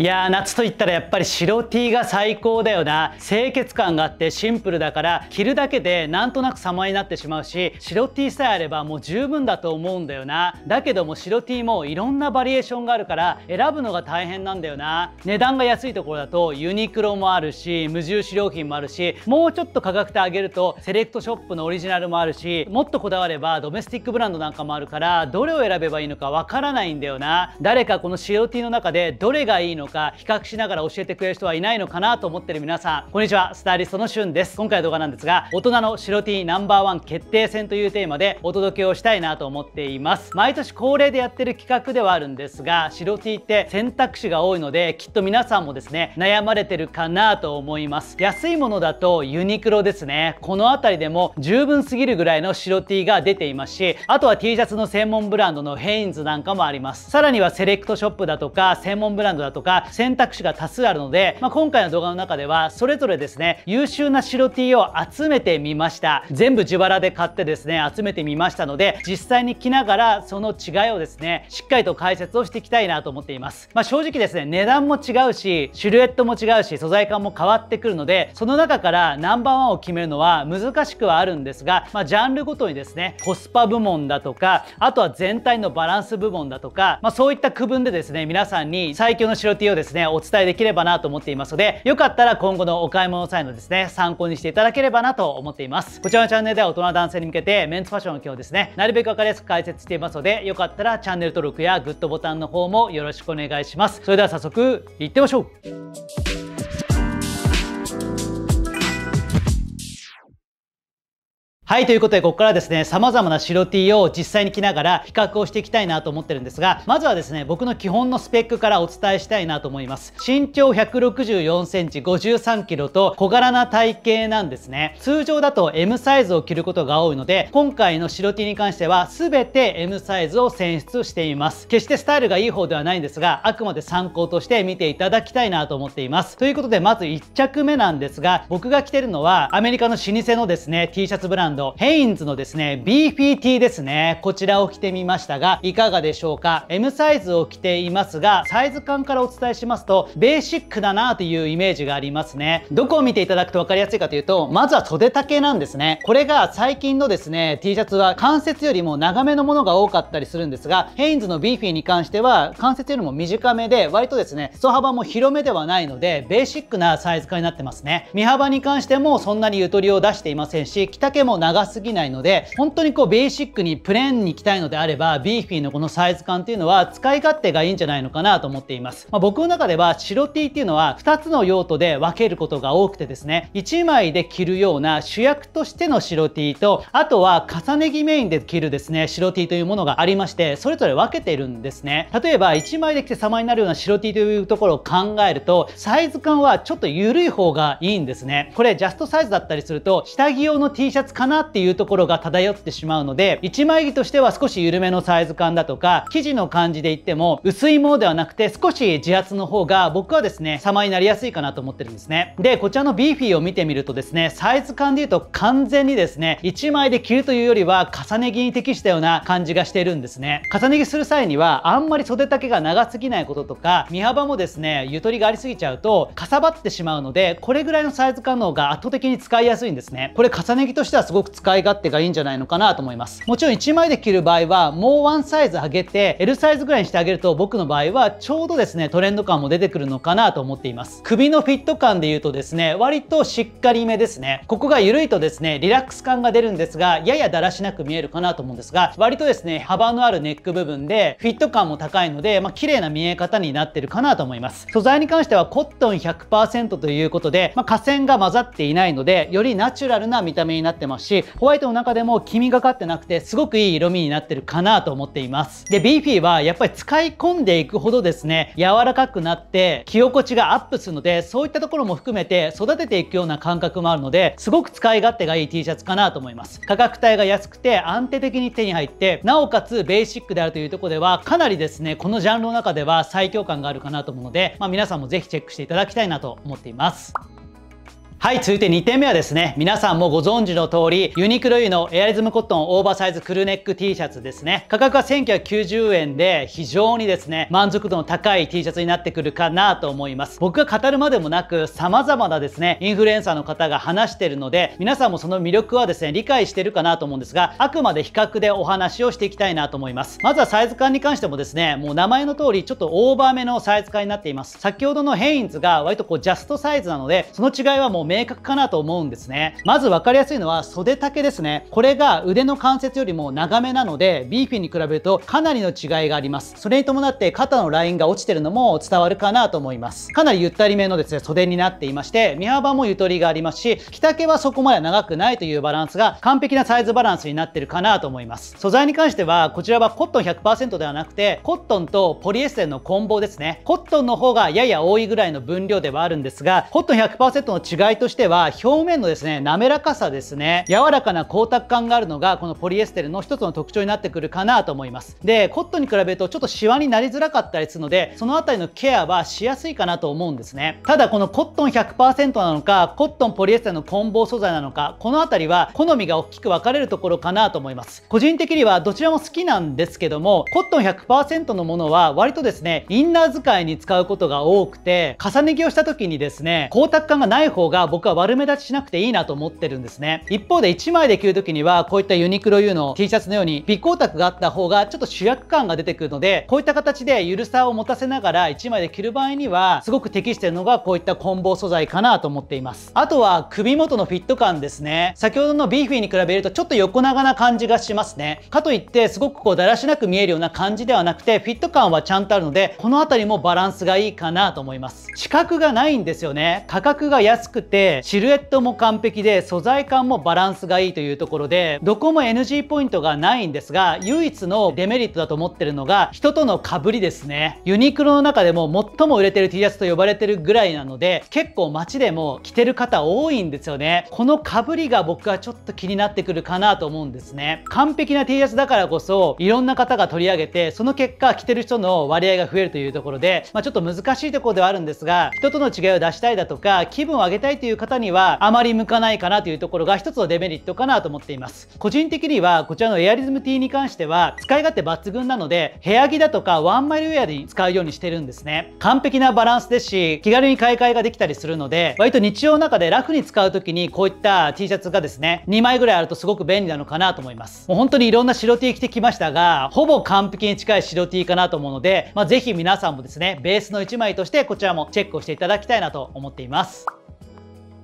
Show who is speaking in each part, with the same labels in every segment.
Speaker 1: いやー夏といったらやっぱり白 T が最高だよな清潔感があってシンプルだから着るだけでなんとなく様になってしまうし白 T さえあればもう十分だと思うんだよなだけども白 T もいろんなバリエーションがあるから選ぶのが大変なんだよな値段が安いところだとユニクロもあるし無印良品もあるしもうちょっと価格で上げるとセレクトショップのオリジナルもあるしもっとこだわればドメスティックブランドなんかもあるからどれを選べばいいのかわからないんだよな誰かこの白 T の中でどれがいいのか比較しながら教えてくれる人はいないのかなと思ってる皆さんこんにちはスタイリストのしゅんです今回の動画なんですが大人の白 T ナンバーワン決定戦というテーマでお届けをしたいなと思っています毎年恒例でやってる企画ではあるんですが白 T って選択肢が多いのできっと皆さんもですね悩まれてるかなと思います安いものだとユニクロですねこの辺りでも十分すぎるぐらいの白 T が出ていますしあとは T シャツの専門ブランドのヘインズなんかもありますさらにはセレクトショップだとか専門ブランドだとか選択肢が多数あるので、まあ、今回の動画の中ではそれぞれですね優秀な白 T を集めてみました全部自腹で買ってですね集めてみましたので実際に着ながらその違いをですねしっかりと解説をしていきたいなと思っています、まあ、正直ですね値段も違うしシルエットも違うし素材感も変わってくるのでその中からナンバーワンを決めるのは難しくはあるんですが、まあ、ジャンルごとにですねコスパ部門だとかあとは全体のバランス部門だとか、まあ、そういった区分でですね皆さんに最強の白 T MTO ですね、お伝えできればなと思っていますので、よかったら今後のお買い物際のですね、参考にしていただければなと思っています。こちらのチャンネルでは大人男性に向けてメンズファッションの今日ですね、なるべく分かりやすく解説していますので、よかったらチャンネル登録やグッドボタンの方もよろしくお願いします。それでは早速、いってみましょうはい、ということで、ここからですね、様々な白 T を実際に着ながら比較をしていきたいなと思ってるんですが、まずはですね、僕の基本のスペックからお伝えしたいなと思います。身長164センチ、53キロと小柄な体型なんですね。通常だと M サイズを着ることが多いので、今回の白 T に関しては全て M サイズを選出しています。決してスタイルがいい方ではないんですが、あくまで参考として見ていただきたいなと思っています。ということで、まず1着目なんですが、僕が着てるのはアメリカの老舗のですね、T シャツブランドド、ヘインズのですね、BPT ですね。こちらを着てみましたが、いかがでしょうか ?M サイズを着ていますが、サイズ感からお伝えしますと、ベーシックだなというイメージがありますね。どこを見ていただくと分かりやすいかというと、まずは袖丈なんですね。これが最近のですね、T シャツは関節よりも長めのものが多かったりするんですが、ヘインズのビーフィーに関しては、関節よりも短めで、割とですね、裾幅も広めではないので、ベーシックなサイズ感になってますね。身幅に関してもそんなにゆとりを出していませんし、着丈も長長すぎないので本当にこうベーシックにプレーンに着たいのであればビーフィーのこのサイズ感っていうのは使い勝手がいいんじゃないのかなと思っています、まあ、僕の中では白 T っていうのは2つの用途で分けることが多くてですね1枚で着るような主役としての白 T とあとは重ね着メインで着るですね白 T というものがありましてそれぞれ分けているんですね例えば1枚で着て様になるような白 T というところを考えるとサイズ感はちょっと緩い方がいいんですねこれジャストサイズだったりすると下着用の T シャツかなっていうところが漂ってしまうので1枚着としては少し緩めのサイズ感だとか生地の感じで言っても薄いものではなくて少し自圧の方が僕はですね様になりやすいかなと思ってるんですねでこちらのビーフィーを見てみるとですねサイズ感で言うと完全にですね1枚で着るというよりは重ね着に適したような感じがしているんですね重ね着する際にはあんまり袖丈が長すぎないこととか身幅もですねゆとりがありすぎちゃうとかさばってしまうのでこれぐらいのサイズ感の方が圧倒的に使いやすいんですねこれ重ね着としてはすごごく使い勝手がいいんじゃないのかなと思いますもちろん1枚で着る場合はもうワンサイズ上げて L サイズぐらいにしてあげると僕の場合はちょうどですねトレンド感も出てくるのかなと思っています首のフィット感で言うとですね割としっかりめですねここが緩いとですねリラックス感が出るんですがややだらしなく見えるかなと思うんですが割とですね幅のあるネック部分でフィット感も高いのでまあ綺麗な見え方になってるかなと思います素材に関してはコットン100%ということで、まあ、河が混ざっていないのでよりナチュラルな見た目になってますしホワイトの中でも黄みがかってなくてすごくいい色味になってるかなと思っていますでビーフィーはやっぱり使い込んでいくほどですね柔らかくなって着心地がアップするのでそういったところも含めて育てていくような感覚もあるのですごく使い勝手がいい T シャツかなと思います価格帯が安くて安定的に手に入ってなおかつベーシックであるというとこではかなりですねこのジャンルの中では最強感があるかなと思うので、まあ、皆さんもぜひチェックしていただきたいなと思っていますはい、続いて2点目はですね、皆さんもご存知の通り、ユニクロユのエアリズムコットンオーバーサイズクルーネック T シャツですね。価格は1990円で、非常にですね、満足度の高い T シャツになってくるかなと思います。僕が語るまでもなく、様々なですね、インフルエンサーの方が話してるので、皆さんもその魅力はですね、理解してるかなと思うんですが、あくまで比較でお話をしていきたいなと思います。まずはサイズ感に関してもですね、もう名前の通り、ちょっとオーバーめのサイズ感になっています。先ほどのヘインズが割とこうジャストサイズなので、その違いはもう明確かなと思うんですねまず分かりやすいのは袖丈ですねこれが腕の関節よりも長めなのでビーフィンに比べるとかなりの違いがありますそれに伴って肩のラインが落ちてるのも伝わるかなと思いますかなりゆったりめのですね袖になっていまして身幅もゆとりがありますし着丈はそこまで長くないというバランスが完璧なサイズバランスになってるかなと思います素材に関してはこちらはコットン100%ではなくてコットンとポリエステルの混棒ですねコットンの方がやや多いぐらいの分量ではあるんですがコットン100%の違いとしては表面のですね滑らかさですね柔らかな光沢感があるのがこのポリエステルの一つの特徴になってくるかなと思いますでコットンに比べるとちょっとシワになりづらかったりするのでその辺りのケアはしやすいかなと思うんですねただこのコットン100%なのかコットンポリエステルの混紡素材なのかこの辺りは好みが大きく分かれるところかなと思います個人的にはどちらも好きなんですけどもコットン100%のものは割とですねインナー使いに使うことが多くて重ね着をした時にですね光沢感がない方が僕は悪目立ちしなくていいなと思ってるんですね。一方で1枚で着る時にはこういったユニクロ U の T シャツのように微光沢があった方がちょっと主役感が出てくるので、こういった形で緩さを持たせながら1枚で着る場合にはすごく適してるのがこういったコンボ素材かなと思っています。あとは首元のフィット感ですね。先ほどのビーフィーに比べるとちょっと横長な感じがしますね。かといってすごくこうだらしなく見えるような感じではなくてフィット感はちゃんとあるので、この辺りもバランスがいいかなと思います。資格がないんですよね。価格が安くててシルエットも完璧で素材感もバランスがいいというところでどこも NG ポイントがないんですが唯一のデメリットだと思ってるのが人との被りですねユニクロの中でも最も売れてる T シャツと呼ばれてるぐらいなので結構街でも着てる方多いんですよねこの被りが僕はちょっと気になってくるかなと思うんですね完璧な T シャツだからこそいろんな方が取り上げてその結果着てる人の割合が増えるというところで、まあ、ちょっと難しいところではあるんですが人との違いを出したいだとか気分を上げたいという方にはあまり向かないかなというところが一つのデメリットかなと思っています個人的にはこちらのエアリズム T に関しては使い勝手抜群なので部屋着だとかワンマイルウェアに使うようにしてるんですね完璧なバランスですし気軽に買い替えができたりするので割と日常の中で楽に使う時にこういった T シャツがですね2枚ぐらいあるとすごく便利なのかなと思いますもう本当にいろんな白 T 着てきましたがほぼ完璧に近い白 T かなと思うので、まあ、ぜひ皆さんもですねベースの1枚としてこちらもチェックをしていただきたいなと思っています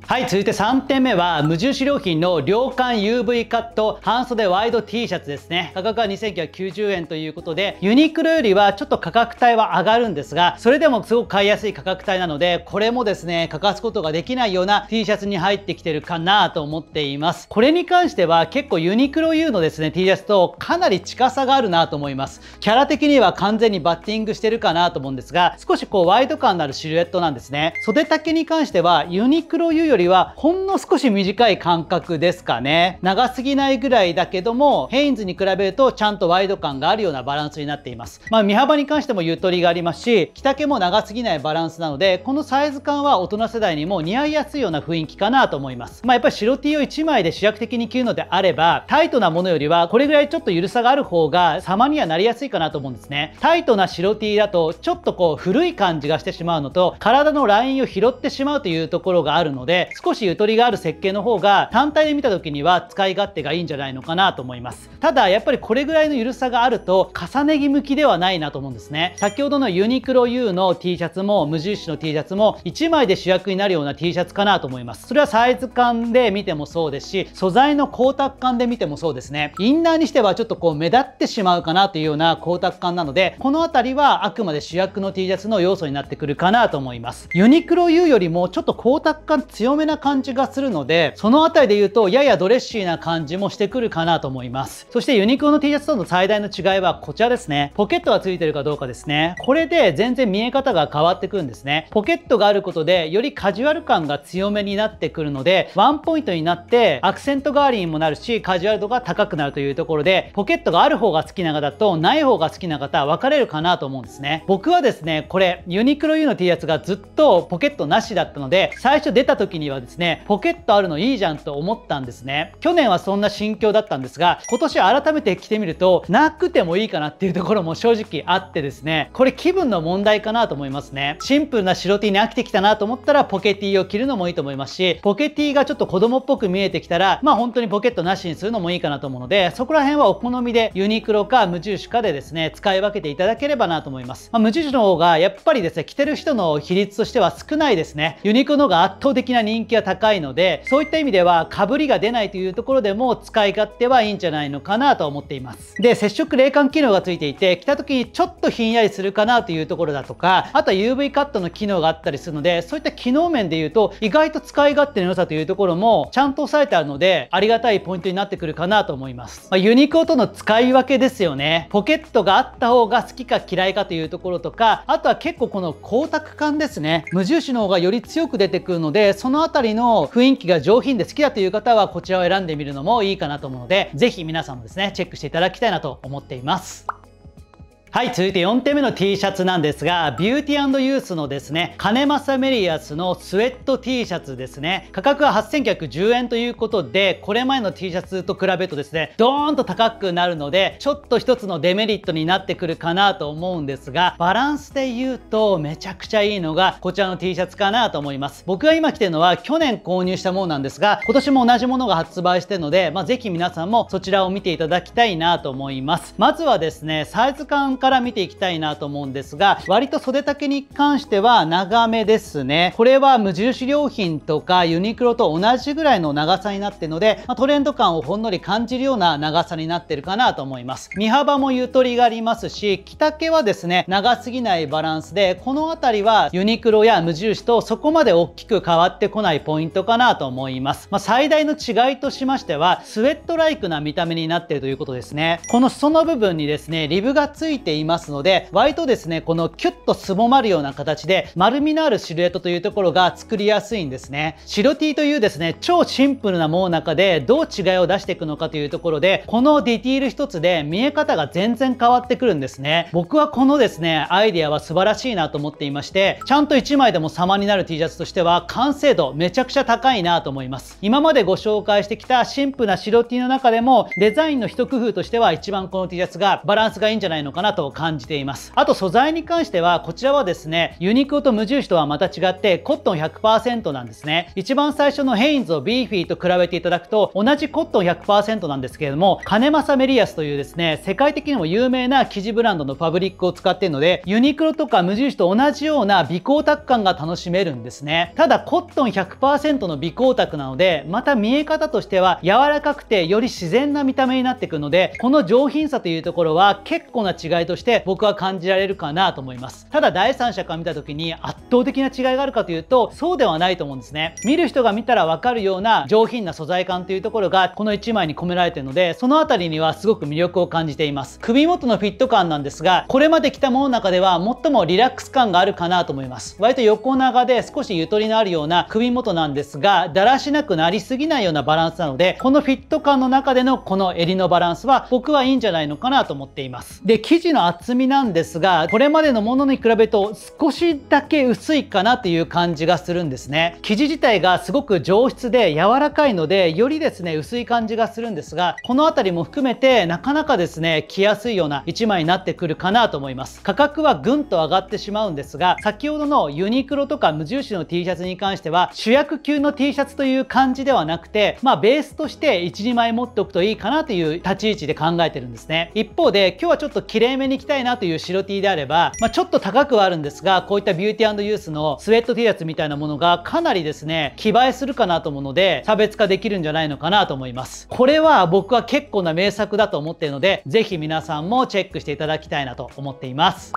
Speaker 1: はい続いて3点目は無印良品の涼感 UV カット半袖ワイド T シャツですね価格は2990円ということでユニクロよりはちょっと価格帯は上がるんですがそれでもすごく買いやすい価格帯なのでこれもですね欠かすことができないような T シャツに入ってきてるかなと思っていますこれに関しては結構ユニクロ U のですね T シャツとかなり近さがあるなと思いますキャラ的には完全にバッティングしてるかなと思うんですが少しこうワイド感のあるシルエットなんですね袖丈に関してはユニクロ U よりよりはほんの少し短い間隔ですかね。長すぎないぐらいだけども、ヘインズに比べるとちゃんとワイド感があるようなバランスになっています。まあ、身幅に関してもゆとりがありますし、着丈も長すぎないバランスなので、このサイズ感は大人世代にも似合いやすいような雰囲気かなと思います。まあ、やっぱり白 T を1枚で主役的に着るのであれば、タイトなものよりはこれぐらいちょっと緩さがある方が様にはなりやすいかなと思うんですね。タイトな白 T だと、ちょっとこう古い感じがしてしまうのと、体のラインを拾ってしまうというところがあるので、少しゆとりがある設計の方が単体で見た時には使い勝手がいいんじゃないのかなと思います。ただ、やっぱりこれぐらいの緩さがあると重ね着向きではないなと思うんですね。先ほどのユニクロ U の T シャツも無印の T シャツも1枚で主役になるような T シャツかなと思います。それはサイズ感で見てもそうですし、素材の光沢感で見てもそうですね。インナーにしてはちょっとこう目立ってしまうかなというような光沢感なので、この辺りはあくまで主役の T シャツの要素になってくるかなと思います。ユニクロ U よりもちょっと光沢感強強めな感じがするので、そのあたりで言うと、ややドレッシーな感じもしてくるかなと思います。そしてユニクロの T シャツとの最大の違いはこちらですね。ポケットが付いてるかどうかですね。これで全然見え方が変わってくるんですね。ポケットがあることで、よりカジュアル感が強めになってくるので、ワンポイントになって、アクセント代わりにもなるし、カジュアル度が高くなるというところで、ポケットがある方が好きな方とない方が好きな方、分かれるかなと思うんですね。僕はですね、これ、ユニクロ U の T シャツがずっとポケットなしだったので、最初出た時ににはですね、ポケットあるのいいじゃんと思ったんですね。去年はそんな心境だったんですが、今年改めて着てみると、なくてもいいかなっていうところも正直あってですね、これ気分の問題かなと思いますね。シンプルな白 T に飽きてきたなと思ったら、ポケティを着るのもいいと思いますし、ポケティがちょっと子供っぽく見えてきたら、まあ本当にポケットなしにするのもいいかなと思うので、そこら辺はお好みでユニクロか無印かでですね、使い分けていただければなと思います。まあ、無印の方がやっぱりですね、着てる人の比率としては少ないですね。ユニクロの方が圧倒的な人人気は高いのでそういった意味ではかぶりが出ないというところでも使い勝手はいいんじゃないのかなと思っていますで接触冷感機能がついていて着た時にちょっとひんやりするかなというところだとかあとは UV カットの機能があったりするのでそういった機能面で言うと意外と使い勝手の良さというところもちゃんと押さえてあるのでありがたいポイントになってくるかなと思います、まあ、ユニコーとの使い分けですよねポケットがあった方が好きか嫌いかというところとかあとは結構この光沢感ですね無印の方がより強く出てくるのでそのの辺りの雰囲気が上品で好きだという方はこちらを選んでみるのもいいかなと思うので、ぜひ皆さんもですね、チェックしていただきたいなと思っています。はい、続いて4点目の T シャツなんですが、ビューティユースのですね、金正メリアスのスウェット T シャツですね。価格は8910円ということで、これ前の T シャツと比べるとですね、ドーンと高くなるので、ちょっと一つのデメリットになってくるかなと思うんですが、バランスで言うとめちゃくちゃいいのが、こちらの T シャツかなと思います。僕が今着てるのは去年購入したものなんですが、今年も同じものが発売してるので、まあ、ぜひ皆さんもそちらを見ていただきたいなと思います。まずはですね、サイズ感から見ていきたいなと思うんですが、割と袖丈に関しては長めですね。これは無印良品とかユニクロと同じぐらいの長さになってるので、まトレンド感をほんのり感じるような長さになってるかなと思います。身幅もゆとりがありますし、着丈はですね、長すぎないバランスで、この辺りはユニクロや無印とそこまで大きく変わってこないポイントかなと思います。まあ、最大の違いとしましては、スウェットライクな見た目になってるということですね。この裾の部分にですね、リブがついていますので、割とですね、このキュッとすぼまるような形で、丸みのあるシルエットというところが作りやすいんですね。白 T というですね、超シンプルなものの中で、どう違いを出していくのかというところで、このディティール一つで見え方が全然変わってくるんですね。僕はこのですね、アイデアは素晴らしいなと思っていまして、ちゃんと1枚でも様になる T シャツとしては、完成度めちゃくちゃ高いなと思います。今までご紹介してきたシンプルな白 T の中でも、デザインの一工夫としては一番この T シャツがバランスがいいんじゃないのかなと感じていますあと素材に関してはこちらはですねユニクロと無印とはまた違ってコットン100%なんですね一番最初のヘインズをビーフィーと比べていただくと同じコットン100%なんですけれども金正メリアスというですね世界的にも有名な生地ブランドのファブリックを使っているのでユニクロとか無印と同じような微光沢感が楽しめるんですねただコットン100%の微光沢なのでまた見え方としては柔らかくてより自然な見た目になってくるのでこの上品さというところは結構な違いとして僕は感じられるかなと思いますただ第三者から見た時に圧倒的な違いがあるかというとそうではないと思うんですね見る人が見たらわかるような上品な素材感というところがこの1枚に込められているのでその辺りにはすごく魅力を感じています首元のフィット感なんですがこれまで着たものの中では最もリラックス感があるかなと思います割と横長で少しゆとりのあるような首元なんですがだらしなくなりすぎないようなバランスなのでこのフィット感の中でのこの襟のバランスは僕はいいんじゃないのかなと思っていますで生地の厚みなんですがこれまでのものに比べると少しだけ薄いかなという感じがするんですね生地自体がすごく上質で柔らかいのでよりですね薄い感じがするんですがこの辺りも含めてなかなかですね着やすいような1枚になってくるかなと思います価格はぐんと上がってしまうんですが先ほどのユニクロとか無印の T シャツに関しては主役級の T シャツという感じではなくてまあベースとして12枚持っておくといいかなという立ち位置で考えてるんですね一方で今日はちょっときれいめめにきたいなという白 T であれば、まあ、ちょっと高くはあるんですがこういったビューティーユースのスウェット T シャツみたいなものがかなりですね気映えするかなと思うので差別化できるんじゃないのかなと思いますこれは僕は結構な名作だと思っているので是非皆さんもチェックしていただきたいなと思っています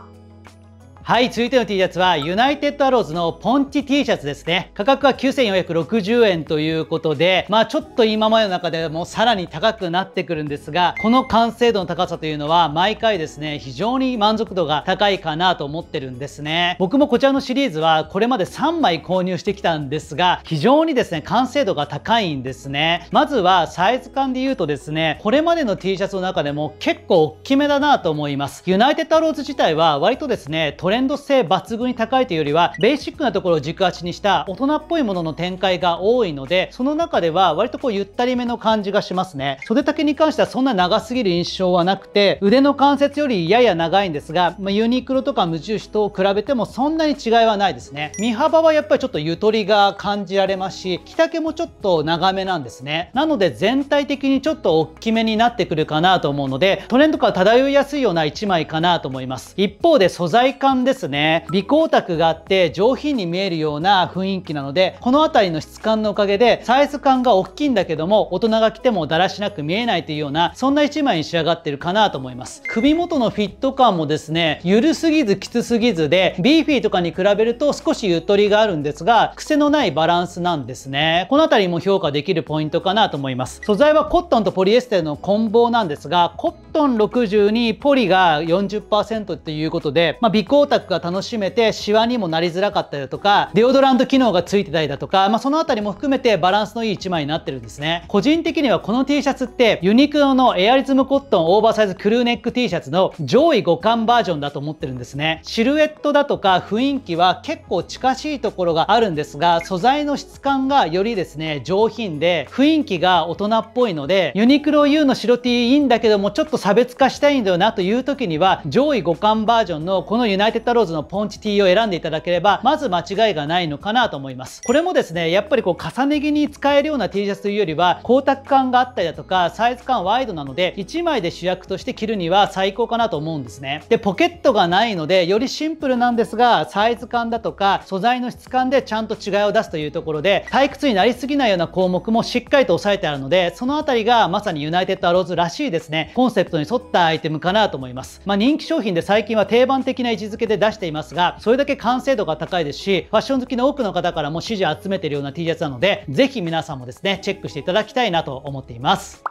Speaker 1: はい、続いての T シャツは、ユナイテッドアローズのポンチ T シャツですね。価格は9460円ということで、まあちょっと今までの中でもさらに高くなってくるんですが、この完成度の高さというのは、毎回ですね、非常に満足度が高いかなと思ってるんですね。僕もこちらのシリーズは、これまで3枚購入してきたんですが、非常にですね、完成度が高いんですね。まずは、サイズ感で言うとですね、これまでの T シャツの中でも結構大きめだなと思います。ユナイテッドアローズ自体は、割とですね、トレ連動性抜群に高いというよりはベーシックなところを軸足にした大人っぽいものの展開が多いのでその中では割とこうゆったりめの感じがしますね袖丈に関してはそんな長すぎる印象はなくて腕の関節よりやや長いんですが、まあ、ユニクロとか無印と比べてもそんなに違いはないですね身幅はやっぱりちょっとゆとりが感じられますし着丈もちょっと長めなんですねなので全体的にちょっと大きめになってくるかなと思うのでトレンド感漂いやすいような1枚かなと思います一方で素材感ですね微光沢があって上品に見えるような雰囲気なのでこの辺りの質感のおかげでサイズ感が大きいんだけども大人が着てもだらしなく見えないというようなそんな1枚に仕上がってるかなと思います首元のフィット感もですね緩すぎずきつすぎずでビーフィーとかに比べると少しゆとりがあるんですが癖のないバランスなんですねこの辺りも評価できるポイントかなと思います素材はコットンとポリエステルの混棒なんですがコットン60にポリが40%ということで、まあ、微光沢楽が楽しめてシワにもなりづらかったりだとかデオドラント機能がついてたりだとか、まあ、その辺りも含めてバランスのいい1枚になってるんですね個人的にはこの T シャツってユニクロのエアリズムコットンオーバーサイズクルーネック T シャツの上位互換バージョンだと思ってるんですねシルエットだとか雰囲気は結構近しいところがあるんですが素材の質感がよりですね上品で雰囲気が大人っぽいのでユニクロ U の白 T いいんだけどもちょっと差別化したいんだよなという時には上位互換バージョンのこのユナイテッドケッタローズのポンチティーを選んでいただければまず間違いがないのかなと思いますこれもですねやっぱりこう重ね着に使えるような T シャツというよりは光沢感があったりだとかサイズ感ワイドなので1枚で主役として着るには最高かなと思うんですねでポケットがないのでよりシンプルなんですがサイズ感だとか素材の質感でちゃんと違いを出すというところで退屈になりすぎないような項目もしっかりと押さえてあるのでその辺りがまさにユナイテッドアローズらしいですねコンセプトに沿ったアイテムかなと思いますまあ、人気商品で最近は定番的な位置づけで出していますが、それだけ完成度が高いですし、ファッション好きの多くの方からも支持を集めているような T シャツなので、ぜひ皆さんもですね、チェックしていただきたいなと思っています。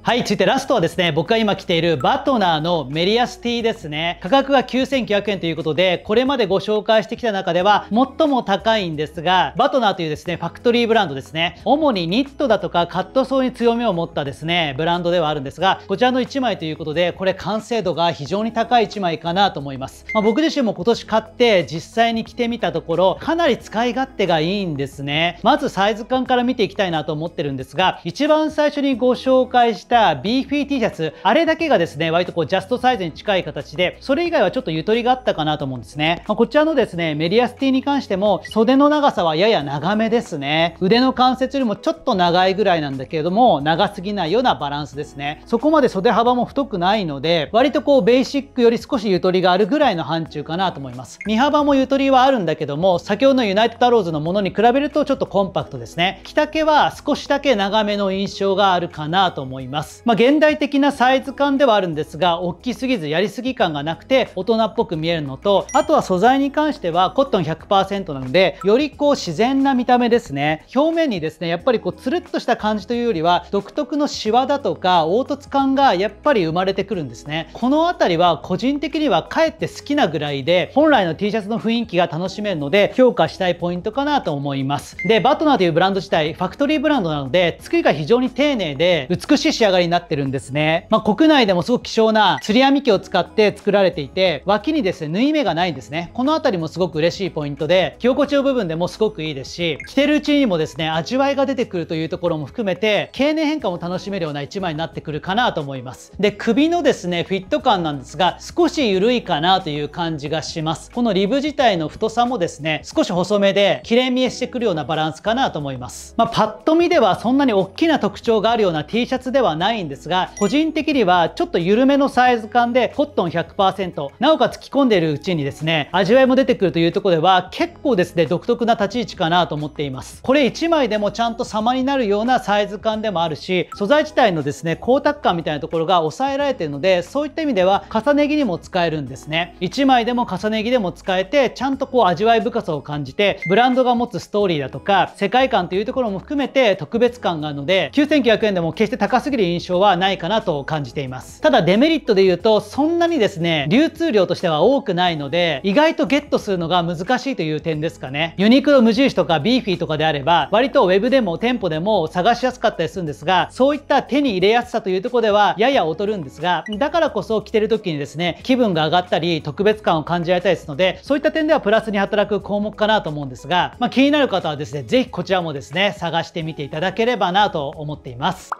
Speaker 1: はい、続いてラストはですね、僕が今着ているバトナーのメリアスィですね。価格が9900円ということで、これまでご紹介してきた中では最も高いんですが、バトナーというですね、ファクトリーブランドですね。主にニットだとかカットソーに強みを持ったですね、ブランドではあるんですが、こちらの1枚ということで、これ完成度が非常に高い1枚かなと思います。まあ、僕自身も今年買って実際に着てみたところ、かなり使い勝手がいいんですね。まずサイズ感から見ていきたいなと思ってるんですが、一番最初にご紹介した BFT T シャツ、あれだけがですね、割とこうジャストサイズに近い形で、それ以外はちょっとゆとりがあったかなと思うんですね。まあ、こちらのですね、メディアステーに関しても、袖の長さはやや長めですね。腕の関節よりもちょっと長いぐらいなんだけれども、長すぎないようなバランスですね。そこまで袖幅も太くないので、割とこうベーシックより少しゆとりがあるぐらいの範疇かなと思います。身幅もゆとりはあるんだけども、先ほどのユナイテッドアローズのものに比べるとちょっとコンパクトですね。着丈は少しだけ長めの印象があるかなと思います。ます。まあ、現代的なサイズ感ではあるんですが、大きすぎずやりすぎ感がなくて大人っぽく見えるのと、あとは素材に関してはコットン100%なので、よりこう自然な見た目ですね。表面にですね、やっぱりこうつるっとした感じというよりは、独特のシワだとか凹凸感がやっぱり生まれてくるんですね。この辺りは個人的にはかえって好きなぐらいで、本来の T シャツの雰囲気が楽しめるので、評価したいポイントかなと思います。で、バトナーというブランド自体、ファクトリーブランドなので、作りが非常に丁寧で、美しい仕上上がりになってるんですね。まあ、国内でもすごく希少な釣り網機を使って作られていて、脇にですね、縫い目がないんですね。この辺りもすごく嬉しいポイントで、着心地の部分でもすごくいいですし、着てるうちにもですね、味わいが出てくるというところも含めて、経年変化も楽しめるような1枚になってくるかなと思います。で、首のですね、フィット感なんですが、少し緩いかなという感じがします。このリブ自体の太さもですね、少し細めで、切れ見えしてくるようなバランスかなと思います。まあ、パッと見ではそんなに大きな特徴があるような T シャツではないんですが、個人的にはちょっと緩めのサイズ感でコットン100%、なおかつ着込んでいるうちにですね、味わいも出てくるというところでは、結構ですね、独特な立ち位置かなと思っています。これ1枚でもちゃんと様になるようなサイズ感でもあるし、素材自体のですね、光沢感みたいなところが抑えられているので、そういった意味では重ね着にも使えるんですね。1枚でも重ね着でも使えて、ちゃんとこう味わい深さを感じて、ブランドが持つストーリーだとか、世界観というところも含めて特別感があるので、9900円でも決して高すぎる印象はないかなと感じています。ただデメリットで言うと、そんなにですね、流通量としては多くないので、意外とゲットするのが難しいという点ですかね。ユニクロ無印とかビーフィーとかであれば、割と web でも店舗でも探しやすかったりするんですが、そういった手に入れやすさというとこでは、やや劣るんですが、だからこそ着てる時にですね、気分が上がったり、特別感を感じられたりするので、そういった点ではプラスに働く項目かなと思うんですが、まあ、気になる方はですね、是非こちらもですね、探してみていただければなと思っています。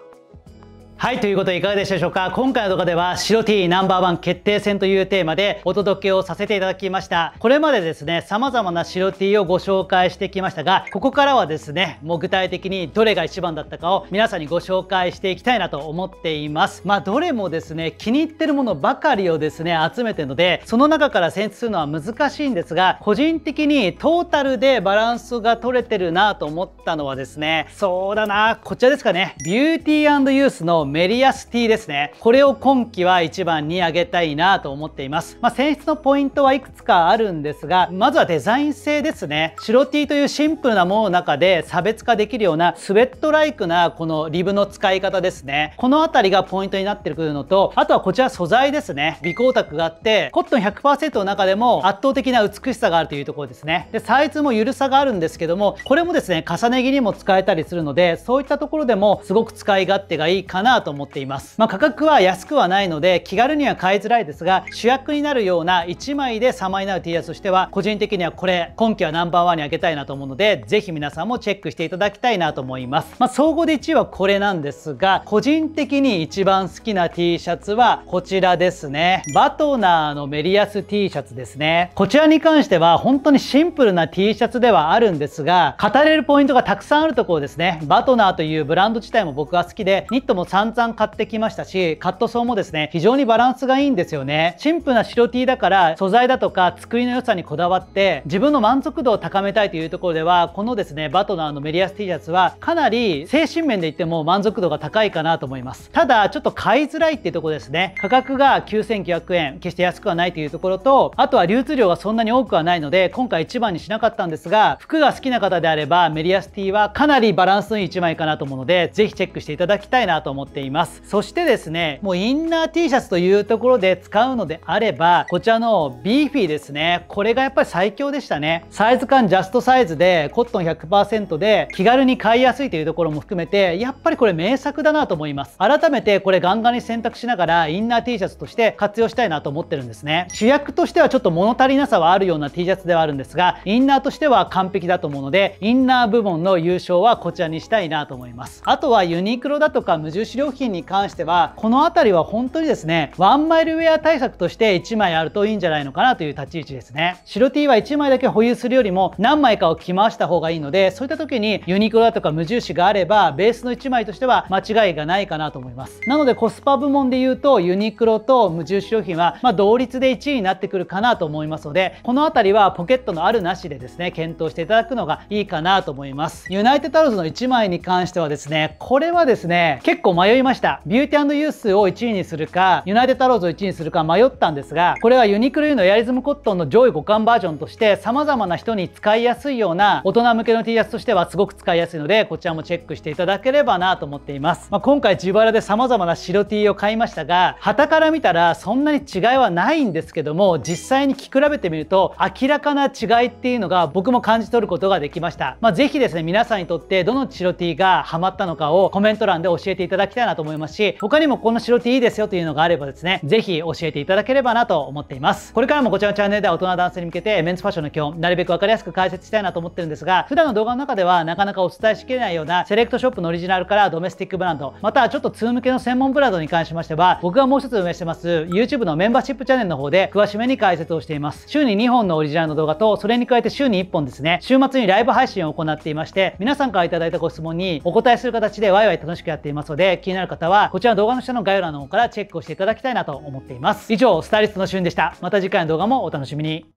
Speaker 1: はいということでいかがでしたでしょうか今回の動画では白 T ナンバーワン決定戦というテーマでお届けをさせていただきましたこれまでですね様々な白 T をご紹介してきましたがここからはですねもう具体的にどれが一番だったかを皆さんにご紹介していきたいなと思っていますまあどれもですね気に入ってるものばかりをですね集めてるのでその中から選出するのは難しいんですが個人的にトータルでバランスが取れてるなと思ったのはですねそうだなこちらですかねビューティーユースのメリアス T ですねこれを今季は1番に上げたいなと思っています、まあ、選出のポイントはいくつかあるんですがまずはデザイン性ですね白 T というシンプルなものの中で差別化できるようなスウェットライクなこのリブの使い方ですねこの辺りがポイントになってくるのとあとはこちら素材ですね微光沢があってコットン100%の中でも圧倒的な美しさがあるというところですねでサイズも緩さがあるんですけどもこれもですね重ね着にも使えたりするのでそういったところでもすごく使い勝手がいいかなと思っています。まあ、価格は安くはないので気軽には買いづらいですが主役になるような1枚で様になる T シャツとしては個人的にはこれ今季はナンバーワンにあげたいなと思うのでぜひ皆さんもチェックしていただきたいなと思います。まあ、総合で1位はこれなんですが個人的に一番好きな T シャツはこちらですね。バトナーのメリアス T シャツですね。こちらに関しては本当にシンプルな T シャツではあるんですが語れるポイントがたくさんあるところですね。バトナーというブランド自体も僕は好きでニットも3散々買ってきましたし、カットソーもですね、非常にバランスがいいんですよね。シンプルな白 T だから、素材だとか作りの良さにこだわって、自分の満足度を高めたいというところでは、このですね、バトナーのメリアス T シャツは、かなり精神面で言っても満足度が高いかなと思います。ただ、ちょっと買いづらいっていうところですね。価格が9900円、決して安くはないというところと、あとは流通量がそんなに多くはないので、今回一番にしなかったんですが、服が好きな方であれば、メリアス T はかなりバランスのいい1枚かなと思うので、ぜひチェックしていただきたいなと思ってていますそしてですねもうインナー T シャツというところで使うのであればこちらのビーフィーですねこれがやっぱり最強でしたねサイズ感ジャストサイズでコットン100%で気軽に買いやすいというところも含めてやっぱりこれ名作だなと思います改めてこれガンガンに選択しながらインナー T シャツとして活用したいなと思ってるんですね主役としてはちょっと物足りなさはあるような T シャツではあるんですがインナーとしては完璧だと思うのでインナー部門の優勝はこちらにしたいなと思いますあとはユニクロだとか無印飼品に関してはこの辺りは本当にですねワンマイルウェア対策として1枚あるといいんじゃないのかなという立ち位置ですね白 T は1枚だけ保有するよりも何枚かを着回した方がいいのでそういった時にユニクロだとか無印があればベースの1枚としては間違いがないかなと思いますなのでコスパ部門で言うとユニクロと無印良品はま同率で1位になってくるかなと思いますのでこの辺りはポケットのあるなしでですね検討していただくのがいいかなと思いますユナイテッドアローズの1枚に関してはですねこれはですね結構迷迷いましたビューティーユースを1位にするかユナイテッドアローズを1位にするか迷ったんですがこれはユニクロのエアリズムコットンの上位互換バージョンとして様々な人に使いやすいような大人向けの T シャツとしてはすごく使いやすいのでこちらもチェックしていただければなと思っています、まあ、今回自腹で様々な白 T を買いましたが旗から見たらそんなに違いはないんですけども実際に着比べてみると明らかな違いっていうのが僕も感じ取ることができました、まあ、ぜですね皆さんにとってどの白 T がハマったのかをコメント欄で教えていただきたいなと思いますし、他にもこな白 T いいですよというのがあればですね、ぜひ教えていただければなと思っています。これからもこちらのチャンネルでは大人男性に向けてメンズファッションの基本、なるべくわかりやすく解説したいなと思ってるんですが、普段の動画の中ではなかなかお伝えしきれないようなセレクトショップのオリジナルからドメスティックブランド、またはちょっと通向けの専門ブランドに関しましては、僕がもう一つ運営してます YouTube のメンバーシップチャンネルの方で詳しめに解説をしています。週に2本のオリジナルの動画と、それに加えて週に1本ですね、週末にライブ配信を行っていまして、皆さんから頂いたご質問にお答えする形でワイワイ楽しくやっていますので、気になる方は、こちらの動画の下の概要欄の方からチェックをしていただきたいなと思っています。以上、スタイリストのしゅんでした。また次回の動画もお楽しみに。